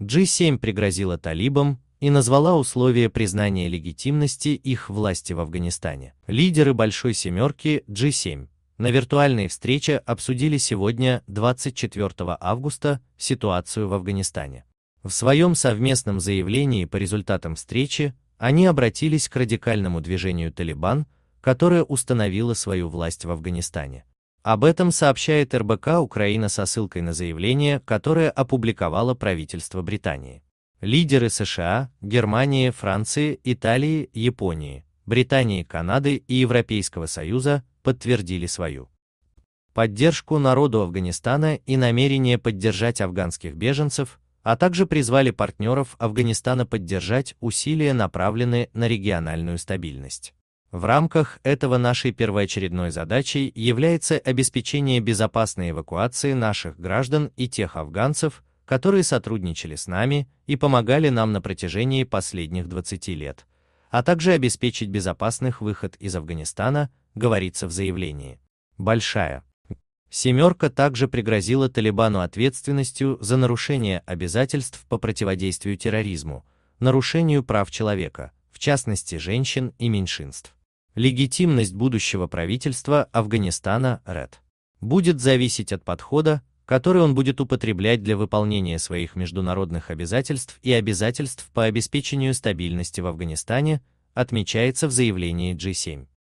G7 пригрозила талибам и назвала условия признания легитимности их власти в Афганистане. Лидеры Большой Семерки G7 на виртуальной встрече обсудили сегодня, 24 августа, ситуацию в Афганистане. В своем совместном заявлении по результатам встречи они обратились к радикальному движению «Талибан», которое установило свою власть в Афганистане. Об этом сообщает РБК Украина со ссылкой на заявление, которое опубликовало правительство Британии. Лидеры США, Германии, Франции, Италии, Японии, Британии, Канады и Европейского Союза подтвердили свою поддержку народу Афганистана и намерение поддержать афганских беженцев, а также призвали партнеров Афганистана поддержать усилия, направленные на региональную стабильность. В рамках этого нашей первоочередной задачей является обеспечение безопасной эвакуации наших граждан и тех афганцев, которые сотрудничали с нами и помогали нам на протяжении последних 20 лет, а также обеспечить безопасных выход из Афганистана, говорится в заявлении. Большая. Семерка также пригрозила Талибану ответственностью за нарушение обязательств по противодействию терроризму, нарушению прав человека, в частности женщин и меньшинств. Легитимность будущего правительства Афганистана РЭД будет зависеть от подхода, который он будет употреблять для выполнения своих международных обязательств и обязательств по обеспечению стабильности в Афганистане, отмечается в заявлении G7.